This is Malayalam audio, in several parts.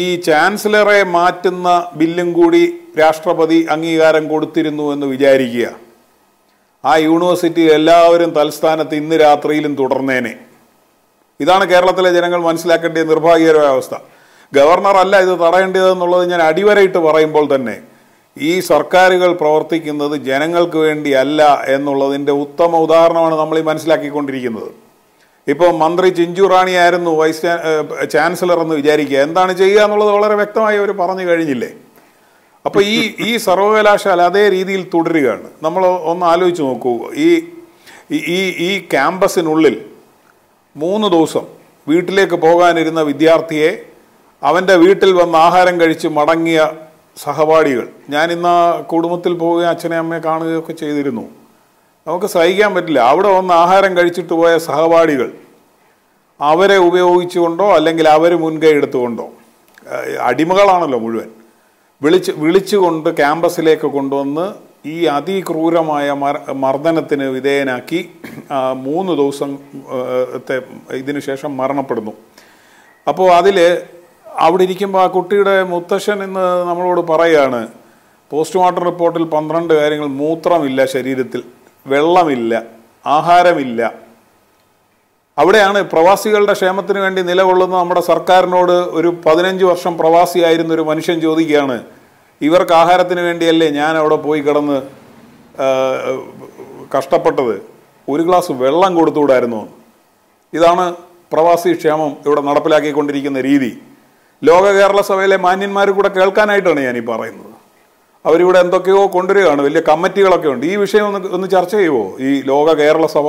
ഈ ചാൻസലറെ മാറ്റുന്ന ബില്ലും കൂടി രാഷ്ട്രപതി അംഗീകാരം കൊടുത്തിരുന്നു എന്ന് വിചാരിക്കുക ആ യൂണിവേഴ്സിറ്റി എല്ലാവരും തൽസ്ഥാനത്ത് ഇന്ന് രാത്രിയിലും തുടർന്നേനെ ഇതാണ് കേരളത്തിലെ ജനങ്ങൾ മനസ്സിലാക്കേണ്ട നിർഭാഗ്യകരമായ അവസ്ഥ ഗവർണർ അല്ല ഇത് തടയേണ്ടതെന്നുള്ളത് ഞാൻ അടിവരയിട്ട് പറയുമ്പോൾ തന്നെ ഈ സർക്കാരുകൾ പ്രവർത്തിക്കുന്നത് ജനങ്ങൾക്ക് വേണ്ടിയല്ല എന്നുള്ളതിൻ്റെ ഉത്തമ ഉദാഹരണമാണ് നമ്മൾ ഈ മനസ്സിലാക്കിക്കൊണ്ടിരിക്കുന്നത് ഇപ്പോൾ മന്ത്രി ചിഞ്ചു ആയിരുന്നു വൈസ് ചാൻസലർ എന്ന് വിചാരിക്കുക എന്താണ് ചെയ്യുക എന്നുള്ളത് വളരെ വ്യക്തമായി അവർ പറഞ്ഞു കഴിഞ്ഞില്ലേ അപ്പോൾ ഈ ഈ സർവകലാശാല അതേ രീതിയിൽ തുടരുകയാണ് നമ്മൾ ഒന്ന് ആലോചിച്ച് നോക്കൂ ഈ ഈ ഈ ക്യാമ്പസിനുള്ളിൽ മൂന്ന് ദിവസം വീട്ടിലേക്ക് പോകാനിരുന്ന വിദ്യാർത്ഥിയെ അവൻ്റെ വീട്ടിൽ വന്ന് ആഹാരം കഴിച്ച് മടങ്ങിയ സഹപാഠികൾ ഞാനിന്ന് കുടുംബത്തിൽ പോവുകയും അച്ഛനെ അമ്മയെ കാണുകയൊക്കെ ചെയ്തിരുന്നു നമുക്ക് സഹിക്കാൻ പറ്റില്ല അവിടെ വന്ന് ആഹാരം കഴിച്ചിട്ട് പോയ സഹപാഠികൾ അവരെ ഉപയോഗിച്ചുകൊണ്ടോ അല്ലെങ്കിൽ അവർ മുൻകൈ എടുത്തുകൊണ്ടോ അടിമകളാണല്ലോ മുഴുവൻ വിളിച്ച് വിളിച്ചുകൊണ്ട് ക്യാമ്പസിലേക്ക് കൊണ്ടുവന്ന് ഈ അതിക്രൂരമായ മർദ്ദനത്തിന് വിധേയനാക്കി മൂന്ന് ദിവസത്തെ ഇതിനു ശേഷം മരണപ്പെടുന്നു അപ്പോൾ അതിൽ അവിടെ ഇരിക്കുമ്പോൾ ആ കുട്ടിയുടെ മുത്തശ്ശൻ ഇന്ന് നമ്മളോട് പറയുകയാണ് പോസ്റ്റ്മോർട്ടം റിപ്പോർട്ടിൽ പന്ത്രണ്ട് കാര്യങ്ങൾ മൂത്രമില്ല ശരീരത്തിൽ വെള്ളമില്ല ആഹാരമില്ല അവിടെയാണ് പ്രവാസികളുടെ ക്ഷേമത്തിന് വേണ്ടി നിലകൊള്ളുന്ന നമ്മുടെ സർക്കാരിനോട് ഒരു പതിനഞ്ച് വർഷം പ്രവാസിയായിരുന്ന ഒരു മനുഷ്യൻ ചോദിക്കുകയാണ് ഇവർക്ക് ആഹാരത്തിന് വേണ്ടിയല്ലേ ഞാൻ അവിടെ പോയി കിടന്ന് കഷ്ടപ്പെട്ടത് ഒരു ഗ്ലാസ് വെള്ളം കൊടുത്തുകൂടായിരുന്നു ഇതാണ് പ്രവാസി ക്ഷേമം ഇവിടെ നടപ്പിലാക്കിക്കൊണ്ടിരിക്കുന്ന രീതി ലോക കേരള സഭയിലെ മാന്യന്മാർ കൂടെ കേൾക്കാനായിട്ടാണ് ഞാൻ ഈ പറയുന്നത് അവരിവിടെ എന്തൊക്കെയോ കൊണ്ടുവരികയാണ് വലിയ കമ്മിറ്റികളൊക്കെ ഉണ്ട് ഈ വിഷയം ഒന്ന് ഒന്ന് ചർച്ച ചെയ്യുമോ ഈ ലോക കേരള സഭ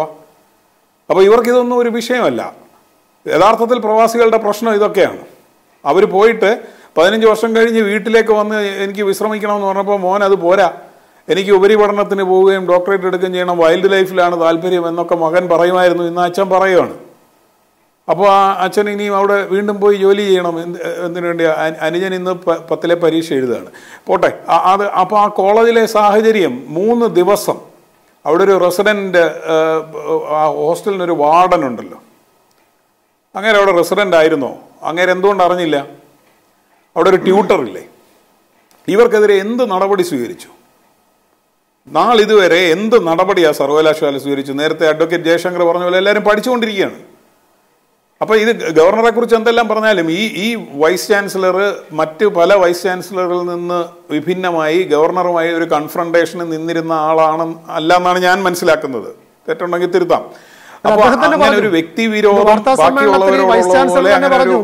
അപ്പോൾ ഇവർക്കിതൊന്നും ഒരു വിഷയമല്ല യഥാർത്ഥത്തിൽ പ്രവാസികളുടെ പ്രശ്നം ഇതൊക്കെയാണ് അവർ പോയിട്ട് പതിനഞ്ച് വർഷം കഴിഞ്ഞ് വീട്ടിലേക്ക് വന്ന് എനിക്ക് വിശ്രമിക്കണമെന്ന് പറഞ്ഞപ്പോൾ മോൻ അത് പോരാ എനിക്ക് ഉപരിപഠനത്തിന് പോവുകയും ഡോക്ടറേറ്റ് എടുക്കുകയും ചെയ്യണം വൈൽഡ് ലൈഫിലാണ് താല്പര്യം എന്നൊക്കെ മകൻ പറയുമായിരുന്നു ഇന്ന് അച്ഛൻ പറയുകയാണ് അപ്പോൾ ആ അച്ഛൻ ഇനിയും അവിടെ വീണ്ടും പോയി ജോലി ചെയ്യണം എന്തിനു വേണ്ടി അനുജൻ ഇന്ന് പത്തിലെ പരീക്ഷ എഴുതുകയാണ് പോട്ടെ അത് അപ്പോൾ ആ കോളേജിലെ സാഹചര്യം മൂന്ന് ദിവസം അവിടെ ഒരു റെസിഡൻറ്റ് ആ ഹോസ്റ്റലിനൊരു വാർഡൻ ഉണ്ടല്ലോ അങ്ങനെ അവിടെ റെസിഡൻ്റ് ആയിരുന്നോ അങ്ങനെ എന്തുകൊണ്ട് അറിഞ്ഞില്ല അവിടെ ഒരു ട്യൂട്ടറില്ലേ ഇവർക്കെതിരെ എന്ത് നടപടി സ്വീകരിച്ചു നാളിതുവരെ എന്ത് നടപടിയാണ് സർവകലാശാല സ്വീകരിച്ചു നേരത്തെ അഡ്വക്കേറ്റ് ജയശങ്കർ പറഞ്ഞ പോലെ എല്ലാവരും പഠിച്ചുകൊണ്ടിരിക്കുകയാണ് അപ്പോൾ ഇത് ഗവർണറെ കുറിച്ച് എന്തെല്ലാം പറഞ്ഞാലും ഈ ഈ വൈസ് ചാൻസലർ മറ്റ് പല വൈസ് ചാൻസലറിൽ നിന്ന് വിഭിന്നമായി ഗവർണറുമായി ഒരു കൺഫ്രണ്ടേഷന് നിന്നിരുന്ന ആളാണ് അല്ല എന്നാണ് ഞാൻ മനസ്സിലാക്കുന്നത് തെറ്റുണ്ടെങ്കിൽ തിരുത്താം പറഞ്ഞു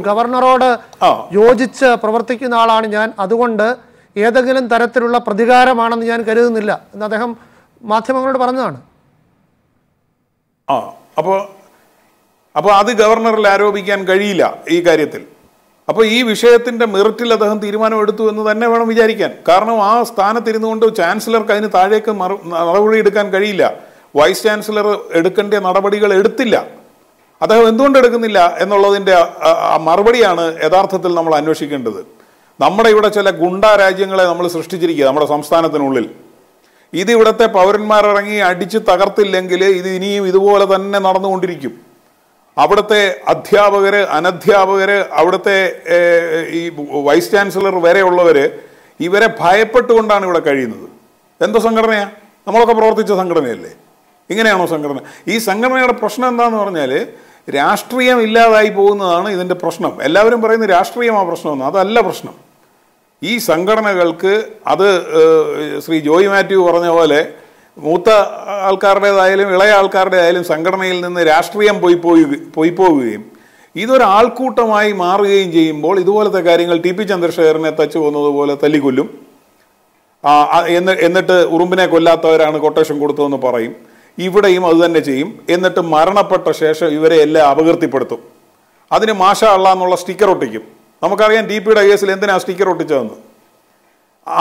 ഗവർണറോട് യോജിച്ച് പ്രവർത്തിക്കുന്ന ആളാണ് ഞാൻ അതുകൊണ്ട് ഏതെങ്കിലും തരത്തിലുള്ള പ്രതികാരമാണെന്ന് ഞാൻ കരുതുന്നില്ല എന്ന് അദ്ദേഹം മാധ്യമങ്ങളോട് പറഞ്ഞതാണ് ആ അപ്പോൾ അപ്പോൾ അത് ഗവർണറിൽ ആരോപിക്കാൻ കഴിയില്ല ഈ കാര്യത്തിൽ അപ്പോൾ ഈ വിഷയത്തിൻ്റെ മെറിറ്റിൽ അദ്ദേഹം തീരുമാനമെടുത്തു എന്ന് തന്നെ വേണം വിചാരിക്കാൻ കാരണം ആ സ്ഥാനത്തിരുന്നു കൊണ്ട് ചാൻസലർക്ക് അതിന് താഴേക്ക് നടപടി എടുക്കാൻ കഴിയില്ല വൈസ് ചാൻസലർ എടുക്കേണ്ട നടപടികൾ എടുത്തില്ല അദ്ദേഹം എന്തുകൊണ്ട് എടുക്കുന്നില്ല എന്നുള്ളതിൻ്റെ മറുപടിയാണ് യഥാർത്ഥത്തിൽ നമ്മൾ അന്വേഷിക്കേണ്ടത് നമ്മുടെ ഇവിടെ ചില ഗുണ്ടാ രാജ്യങ്ങളെ നമ്മൾ സൃഷ്ടിച്ചിരിക്കുക നമ്മുടെ സംസ്ഥാനത്തിനുള്ളിൽ ഇത് ഇവിടുത്തെ പൗരന്മാരിറങ്ങി അടിച്ച് തകർത്തില്ലെങ്കിൽ ഇത് ഇനിയും ഇതുപോലെ തന്നെ നടന്നുകൊണ്ടിരിക്കും അവിടുത്തെ അധ്യാപകർ അനധ്യാപകർ അവിടുത്തെ ഈ വൈസ് ചാൻസലർ വരെയുള്ളവർ ഇവരെ ഭയപ്പെട്ടുകൊണ്ടാണ് ഇവിടെ കഴിയുന്നത് എന്തോ സംഘടനയാണ് നമ്മളൊക്കെ പ്രവർത്തിച്ച സംഘടനയല്ലേ ഇങ്ങനെയാണോ സംഘടന ഈ സംഘടനയുടെ പ്രശ്നം എന്താണെന്ന് പറഞ്ഞാൽ രാഷ്ട്രീയം ഇല്ലാതായി പോകുന്നതാണ് ഇതിൻ്റെ പ്രശ്നം എല്ലാവരും പറയുന്നത് രാഷ്ട്രീയമാണ് പ്രശ്നമെന്ന് അതല്ല പ്രശ്നം ഈ സംഘടനകൾക്ക് അത് ശ്രീ ജോയി മാത്യു പറഞ്ഞ പോലെ മൂത്ത ആൾക്കാരുടേതായാലും ഇളയ ആൾക്കാരുടേതായാലും സംഘടനയിൽ നിന്ന് രാഷ്ട്രീയം പോയി പോയി പോയി പോവുകയും ഇതൊരാൾക്കൂട്ടമായി മാറുകയും ചെയ്യുമ്പോൾ ഇതുപോലത്തെ കാര്യങ്ങൾ ടി പി ചന്ദ്രശേഖരനെ തച്ചു പോകുന്നതുപോലെ തല്ലിക്കൊല്ലും എന്നിട്ട് ഉറുമ്പിനെ കൊല്ലാത്തവരാണ് കൊട്ടേഷൻ കൊടുത്തതെന്ന് പറയും ഇവിടെയും അത് തന്നെ ചെയ്യും എന്നിട്ട് മരണപ്പെട്ട ശേഷം ഇവരെ എല്ലാം അപകീർത്തിപ്പെടുത്തും അതിന് മാഷ അള്ള എന്നുള്ള സ്റ്റിക്കർ ഒട്ടിക്കും നമുക്കറിയാം ടി പിയുടെ കേസിൽ എന്തിനാ സ്റ്റിക്കർ ഒട്ടിച്ചതെന്ന്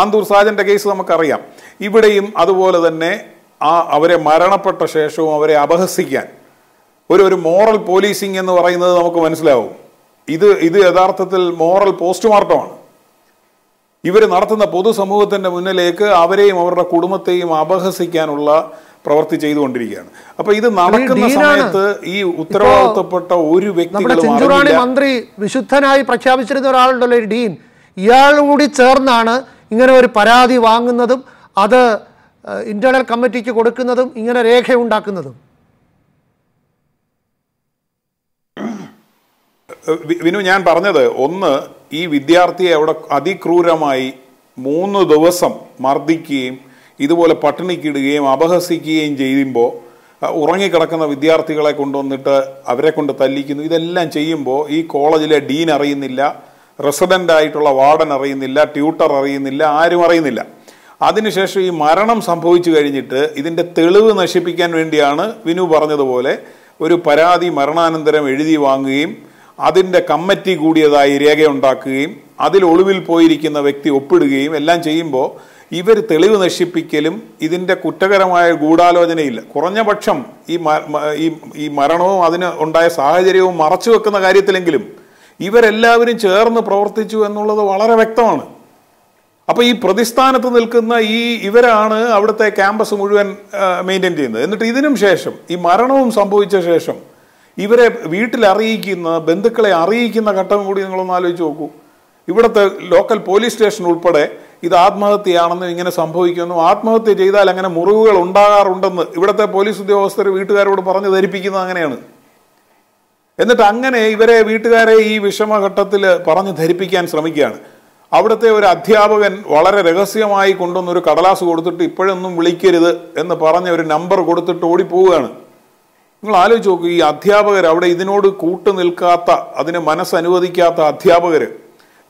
ആന്തൂർ സാജന്റെ കേസ് നമുക്കറിയാം ഇവിടെയും അതുപോലെ തന്നെ ആ അവരെ മരണപ്പെട്ട ശേഷവും അവരെ അപഹസിക്കാൻ ഒരു ഒരു മോറൽ പോലീസിങ് എന്ന് പറയുന്നത് നമുക്ക് മനസ്സിലാവും ഇത് ഇത് യഥാർത്ഥത്തിൽ മോറൽ പോസ്റ്റ്മോർട്ടമാണ് ഇവർ നടത്തുന്ന പൊതുസമൂഹത്തിൻ്റെ മുന്നിലേക്ക് അവരെയും അവരുടെ കുടുംബത്തെയും അപഹസിക്കാനുള്ള പ്രവൃത്തി ചെയ്തുകൊണ്ടിരിക്കുകയാണ് അപ്പൊ ഇത് നടക്കുന്ന സമയത്ത് ഈ ഉത്തരവാദിത്തപ്പെട്ട ഒരു വ്യക്തി മന്ത്രി വിശുദ്ധനായി പ്രഖ്യാപിച്ചിരുന്ന ഒരാളുണ്ടല്ലോ ഡീൻ ഇയാളും കൂടി ചേർന്നാണ് ഇങ്ങനെ ഒരു പരാതി വാങ്ങുന്നതും അത് ഇൻ്റേണൽ കമ്മിറ്റിക്ക് കൊടുക്കുന്നതും ഇങ്ങനെ രേഖയുണ്ടാക്കുന്നതും വിനു ഞാൻ പറഞ്ഞത് ഒന്ന് ഈ വിദ്യാർത്ഥിയെ അവിടെ അതിക്രൂരമായി മൂന്ന് ദിവസം മർദ്ദിക്കുകയും ഇതുപോലെ പട്ടിണിക്കിടുകയും അപഹസിക്കുകയും ചെയ്യുമ്പോൾ ഉറങ്ങിക്കിടക്കുന്ന വിദ്യാർത്ഥികളെ കൊണ്ടുവന്നിട്ട് അവരെ കൊണ്ട് തല്ലിക്കുന്നു ഇതെല്ലാം ചെയ്യുമ്പോൾ ഈ കോളേജിലെ ഡീൻ അറിയുന്നില്ല റെസിഡൻ്റ് ആയിട്ടുള്ള വാർഡൻ അറിയുന്നില്ല ട്യൂട്ടർ അറിയുന്നില്ല ആരും അറിയുന്നില്ല അതിനുശേഷം ഈ മരണം സംഭവിച്ചു കഴിഞ്ഞിട്ട് ഇതിൻ്റെ തെളിവ് നശിപ്പിക്കാൻ വേണ്ടിയാണ് വിനു പറഞ്ഞതുപോലെ ഒരു പരാതി മരണാനന്തരം എഴുതി വാങ്ങുകയും അതിൻ്റെ കമ്മിറ്റി കൂടിയതായി രേഖയുണ്ടാക്കുകയും അതിൽ ഒളിവിൽ പോയിരിക്കുന്ന വ്യക്തി ഒപ്പിടുകയും എല്ലാം ചെയ്യുമ്പോൾ ഇവർ തെളിവ് നശിപ്പിക്കലും ഇതിൻ്റെ കുറ്റകരമായ ഗൂഢാലോചനയില്ല കുറഞ്ഞ പക്ഷം ഈ ഈ മരണവും അതിന് ഉണ്ടായ സാഹചര്യവും മറച്ചു വെക്കുന്ന കാര്യത്തിലെങ്കിലും ഇവരെല്ലാവരും ചേർന്ന് പ്രവർത്തിച്ചു എന്നുള്ളത് വളരെ വ്യക്തമാണ് അപ്പോൾ ഈ പ്രതിസ്ഥാനത്ത് നിൽക്കുന്ന ഈ ഇവരാണ് അവിടുത്തെ ക്യാമ്പസ് മുഴുവൻ മെയിൻറ്റെയിൻ ചെയ്യുന്നത് എന്നിട്ട് ഇതിനും ശേഷം ഈ മരണവും സംഭവിച്ച ശേഷം ഇവരെ വീട്ടിൽ അറിയിക്കുന്ന ബന്ധുക്കളെ അറിയിക്കുന്ന ഘട്ടം കൂടി നിങ്ങളൊന്ന് ആലോചിച്ച് നോക്കൂ ഇവിടുത്തെ ലോക്കൽ പോലീസ് സ്റ്റേഷൻ ഉൾപ്പെടെ ഇത് ആത്മഹത്യയാണെന്നും ഇങ്ങനെ സംഭവിക്കുമെന്നും ആത്മഹത്യ ചെയ്താൽ അങ്ങനെ മുറിവുകൾ ഉണ്ടാകാറുണ്ടെന്ന് ഇവിടുത്തെ പോലീസ് ഉദ്യോഗസ്ഥർ വീട്ടുകാരോട് പറഞ്ഞു ധരിപ്പിക്കുന്നത് അങ്ങനെയാണ് എന്നിട്ട് അങ്ങനെ ഇവരെ വീട്ടുകാരെ ഈ വിഷമഘട്ടത്തിൽ പറഞ്ഞു ധരിപ്പിക്കാൻ ശ്രമിക്കുകയാണ് അവിടുത്തെ ഒരു അധ്യാപകൻ വളരെ രഹസ്യമായി കൊണ്ടുവന്നൊരു കടലാസ് കൊടുത്തിട്ട് ഇപ്പോഴൊന്നും വിളിക്കരുത് എന്ന് പറഞ്ഞ ഒരു നമ്പർ കൊടുത്തിട്ട് ഓടിപ്പോവുകയാണ് നിങ്ങൾ ആലോചിച്ച് നോക്കൂ ഈ അധ്യാപകർ അവിടെ ഇതിനോട് കൂട്ടു നിൽക്കാത്ത അതിന് മനസ്സനുവദിക്കാത്ത അധ്യാപകർ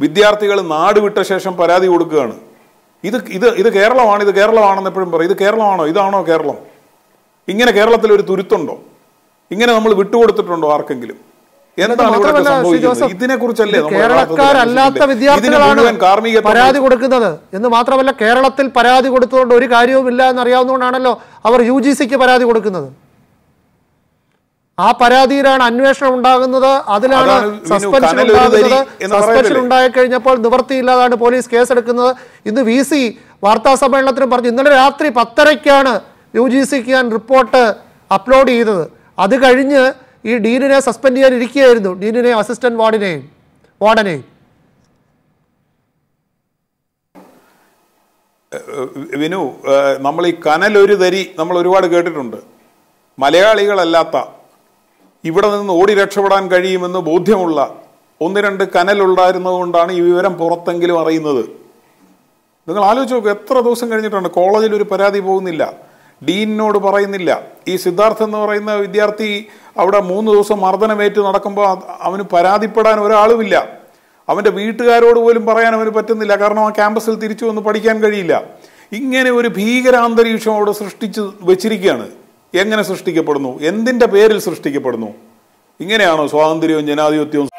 വിദ്യാർത്ഥികൾ നാട് വിട്ട ശേഷം പരാതി കൊടുക്കുകയാണ് ഇത് ഇത് ഇത് കേരളമാണ് ഇത് കേരളമാണെന്ന് എപ്പോഴും പറയും ഇത് കേരളമാണോ ഇതാണോ കേരളം ഇങ്ങനെ കേരളത്തിൽ ഒരു തുരുത്തുണ്ടോ ഇങ്ങനെ നമ്മൾ വിട്ടുകൊടുത്തിട്ടുണ്ടോ ആർക്കെങ്കിലും വിദ്യാർത്ഥികളാണ് പരാതി കൊടുക്കുന്നത് എന്ന് മാത്രമല്ല കേരളത്തിൽ പരാതി കൊടുത്തുകൊണ്ട് ഒരു കാര്യവുമില്ല എന്നറിയാവുന്നതുകൊണ്ടാണല്ലോ അവർ യു ജി സിക്ക് പരാതി കൊടുക്കുന്നത് ആ പരാതിയിലാണ് അന്വേഷണം ഉണ്ടാകുന്നത് അതിലാണ് സസ്പെൻഷൻ ഉണ്ടാകുന്നത് സസ്പെൻഷൻ കഴിഞ്ഞപ്പോൾ നിവൃത്തിയില്ലാതാണ് പോലീസ് കേസെടുക്കുന്നത് ഇന്ന് വി സി വാർത്താ സമ്മേളനത്തിന് പറഞ്ഞു ഇന്നലെ രാത്രി പത്തരയ്ക്കാണ് യു ജി സിക്ക് ഞാൻ റിപ്പോർട്ട് അപ്ലോഡ് ചെയ്തത് അത് കഴിഞ്ഞ് ഈ ഡീനിനെ സസ്പെൻഡ് ചെയ്യാൻ ഇരിക്കുകയായിരുന്നു ഡീനിനെയും അസിസ്റ്റന്റ് വാർഡിനെയും വാർഡനെയും വിനു നമ്മൾ ഈ കനൽ ഒരു തരി നമ്മൾ ഒരുപാട് കേട്ടിട്ടുണ്ട് മലയാളികളല്ലാത്ത ഇവിടെ നിന്ന് ഓടി രക്ഷപ്പെടാൻ കഴിയുമെന്ന് ബോധ്യമുള്ള ഒന്ന് രണ്ട് കനൽ ഉണ്ടായിരുന്നതുകൊണ്ടാണ് ഈ വിവരം പുറത്തെങ്കിലും അറിയുന്നത് നിങ്ങൾ ആലോചിച്ച് നോക്കുക എത്ര ദിവസം കഴിഞ്ഞിട്ടാണ് കോളേജിൽ ഒരു പരാതി പോകുന്നില്ല ഡീനിനോട് പറയുന്നില്ല ഈ സിദ്ധാർത്ഥ എന്ന് പറയുന്ന വിദ്യാർത്ഥി അവിടെ മൂന്ന് ദിവസം മർദ്ദനമേറ്റ് നടക്കുമ്പോൾ അവന് പരാതിപ്പെടാൻ ഒരാളുമില്ല അവൻ്റെ വീട്ടുകാരോട് പോലും പറയാൻ അവന് പറ്റുന്നില്ല കാരണം ആ ക്യാമ്പസിൽ തിരിച്ചു വന്ന് പഠിക്കാൻ കഴിയില്ല ഇങ്ങനെ ഒരു ഭീകരാന്തരീക്ഷം അവിടെ സൃഷ്ടിച്ച് വെച്ചിരിക്കുകയാണ് എങ്ങനെ സൃഷ്ടിക്കപ്പെടുന്നു എന്തിൻ്റെ പേരിൽ സൃഷ്ടിക്കപ്പെടുന്നു ഇങ്ങനെയാണോ സ്വാതന്ത്ര്യവും ജനാധിപത്യവും